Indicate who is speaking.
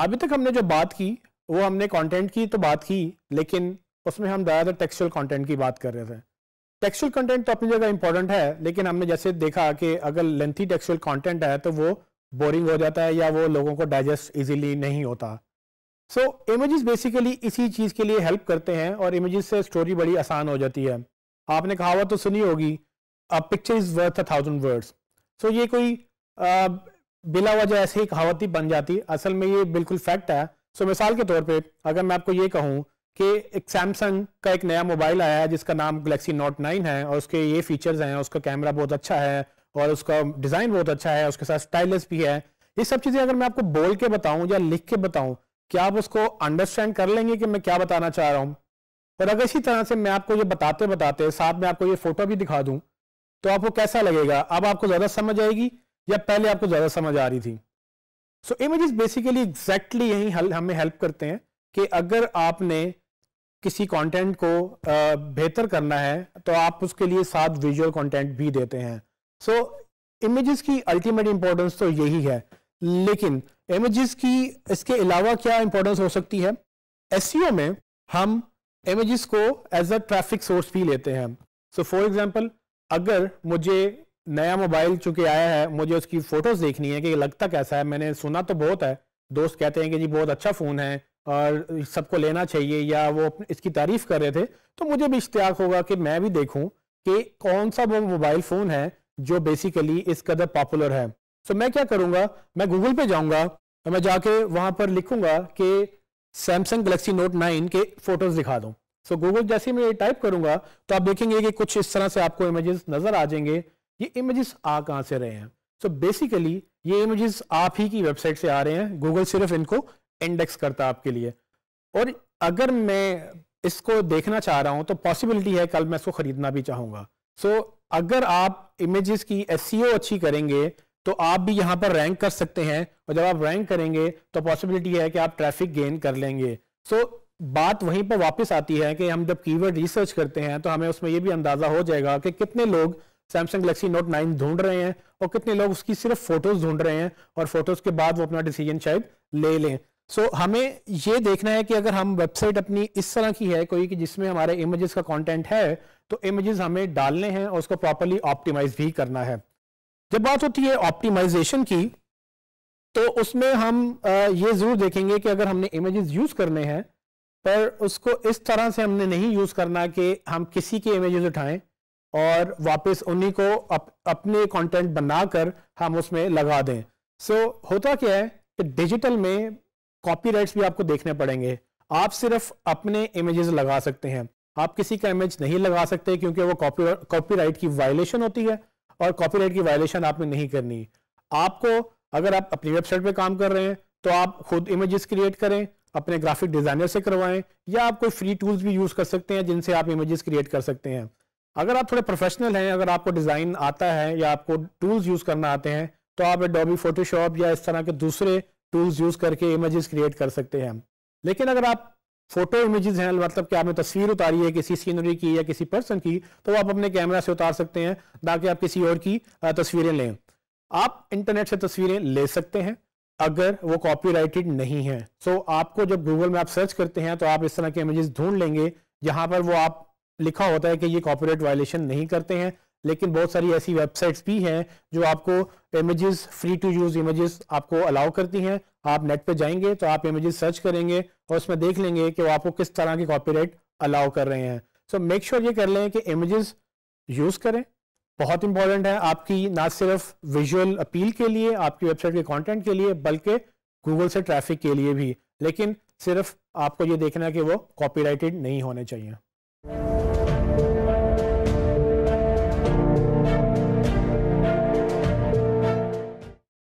Speaker 1: अभी तक हमने जो बात की वो हमने कंटेंट की तो बात की लेकिन उसमें हम ज़्यादातर टेक्सुअल कंटेंट की बात कर रहे थे टेक्सचुअल कंटेंट तो अपनी जगह इंपॉर्टेंट है लेकिन हमने जैसे देखा कि अगर लेंथी टेक्सचुअल कंटेंट है तो वो बोरिंग हो जाता है या वो लोगों को डाइजेस्ट इजीली नहीं होता सो इमेजेस बेसिकली इसी चीज़ के लिए हेल्प करते हैं और इमेजेस से स्टोरी बड़ी आसान हो जाती है आपने कहा तो सुनी होगी a picture is worth a thousand words so ये कोई बिला वजह ऐसे ही कहावती बन जाती असल में ये बिल्कुल फैक्ट है सो मिसाल के तौर पे अगर मैं आपको ये कहूँ कि एक सैमसंग का एक नया मोबाइल आया है जिसका नाम गलेक्सी नोट नाइन है और उसके ये फीचर्स हैं उसका कैमरा बहुत अच्छा है और उसका डिज़ाइन बहुत अच्छा है उसके साथ स्टाइलिस भी है ये सब चीज़ें अगर मैं आपको बोल के बताऊं या लिख के बताऊं क्या आप उसको अंडरस्टैंड कर लेंगे कि मैं क्या बताना चाह रहा हूँ और अगर इसी तरह से मैं आपको ये बताते बताते साथ में आपको ये फोटो भी दिखा दूँ तो आपको कैसा लगेगा अब आपको ज़्यादा समझ आएगी या पहले आपको ज़्यादा समझ आ रही थी सो इमेजेस बेसिकली एग्जैक्टली यही हमें हेल्प करते हैं कि अगर आपने किसी कंटेंट को बेहतर करना है तो आप उसके लिए साथ विजुअल कंटेंट भी देते हैं सो so, इमेजेस की अल्टीमेट इंपॉर्टेंस तो यही है लेकिन इमेजेस की इसके अलावा क्या इंपॉर्टेंस हो सकती है एस e में हम इमेजेस को एज अ ट्रैफिक सोर्स भी लेते हैं सो फॉर एग्जांपल अगर मुझे नया मोबाइल चूंकि आया है मुझे उसकी फ़ोटोज़ देखनी है कि लगता कैसा है मैंने सुना तो बहुत है दोस्त कहते हैं कि जी बहुत अच्छा फ़ोन है और सबको लेना चाहिए या वो इसकी तारीफ़ कर रहे थे तो मुझे भी इश्तियाक होगा कि मैं भी देखूँ कि कौन सा वो मोबाइल फ़ोन है जो बेसिकली इस कदर पॉपुलर है सो तो मैं क्या करूँगा मैं गूगल पे जाऊँगा तो मैं जाके वहां पर लिखूंगा कि सैमसंग गलेक्सी नोट नाइन के फ़ोटोज़ दिखा दूँ सो तो गूगल जैसे मैं ये टाइप करूंगा तो आप देखेंगे कि कुछ इस तरह से आपको इमेजेस नज़र आ जाएंगे ये इमेजेस आ कहाँ से रहे हैं सो so बेसिकली ये इमेजेस आप ही की वेबसाइट से आ रहे हैं गूगल सिर्फ इनको इंडेक्स करता है आपके लिए और अगर मैं इसको देखना चाह रहा हूँ तो पॉसिबिलिटी है कल मैं इसको खरीदना भी चाहूंगा सो so, अगर आप इमेजेस की एस e अच्छी करेंगे तो आप भी यहाँ पर रैंक कर सकते हैं और जब आप रैंक करेंगे तो पॉसिबिलिटी है कि आप ट्रैफिक गेन कर लेंगे सो so, बात वहीं पर वापस आती है कि हम जब कीवर्ड रिसर्च करते हैं तो हमें उसमें यह भी अंदाज़ा हो जाएगा कि कितने लोग सैमसंग गलेक्सी नोट नाइन ढूंढ रहे हैं और कितने लोग उसकी सिर्फ फोटोज ढूंढ रहे हैं और फोटोज के बाद वो अपना डिसीजन शायद ले लें सो so, हमें ये देखना है कि अगर हम वेबसाइट अपनी इस तरह की है कोई कि जिसमें हमारे इमेजेस का कंटेंट है तो इमेजेस हमें डालने हैं और उसको प्रॉपरली ऑप्टिमाइज भी करना है जब बात होती है ऑप्टिमाइजेशन की तो उसमें हम ये ज़रूर देखेंगे कि अगर हमने इमेजेस यूज़ करने हैं पर उसको इस तरह से हमने नहीं यूज़ करना कि हम किसी के इमेजेस उठाएं और वापस उन्हीं को अप, अपने कंटेंट बनाकर हम उसमें लगा दें सो so, होता क्या है कि डिजिटल में कॉपीराइट्स भी आपको देखने पड़ेंगे आप सिर्फ अपने इमेजेस लगा सकते हैं आप किसी का इमेज नहीं लगा सकते क्योंकि वो कॉपी कॉपीराइट की वायलेशन होती है और कॉपीराइट की वायलेशन आपने नहीं करनी आपको अगर आप अपनी वेबसाइट पे काम कर रहे हैं तो आप खुद इमेजेस क्रिएट करें अपने ग्राफिक डिजाइनर से करवाएं या आप कोई फ्री टूल्स भी यूज कर सकते हैं जिनसे आप इमेजेस क्रिएट कर सकते हैं अगर आप थोड़े प्रोफेशनल हैं अगर आपको डिज़ाइन आता है या आपको टूल्स यूज़ करना आते हैं तो आप डॉबी फोटोशॉप या इस तरह के दूसरे टूल्स यूज़ करके इमेजेस क्रिएट कर सकते हैं लेकिन अगर आप फोटो इमेजेस हैं मतलब कि आपने तस्वीर उतारी है किसी सीनरी की या किसी पर्सन की तो आप अपने कैमरा से उतार सकते हैं ताकि आप किसी और की तस्वीरें लें आप इंटरनेट से तस्वीरें ले सकते हैं अगर वो कॉपीराइटेड नहीं है सो so, आपको जब गूगल में आप सर्च करते हैं तो आप इस तरह के इमेजेस ढूंढ लेंगे जहां पर वो आप लिखा होता है कि ये कॉपीराइट वायलेशन नहीं करते हैं लेकिन बहुत सारी ऐसी वेबसाइट्स भी हैं जो आपको images free to use images आपको अलाउ करती हैं आप नेट पे जाएंगे तो आप इमेजेस सर्च करेंगे और उसमें देख लेंगे कि वो आपको किस तरह की कॉपीराइट अलाउ कर रहे हैं सो मेक श्योर ये कर लें कि इमेजेस यूज़ करें बहुत इंपॉर्टेंट है आपकी ना सिर्फ विजुअल अपील के लिए आपकी वेबसाइट के कॉन्टेंट के लिए बल्कि गूगल से ट्रैफिक के लिए भी लेकिन सिर्फ आपको ये देखना है कि वो कॉपीराइटेड नहीं होने चाहिए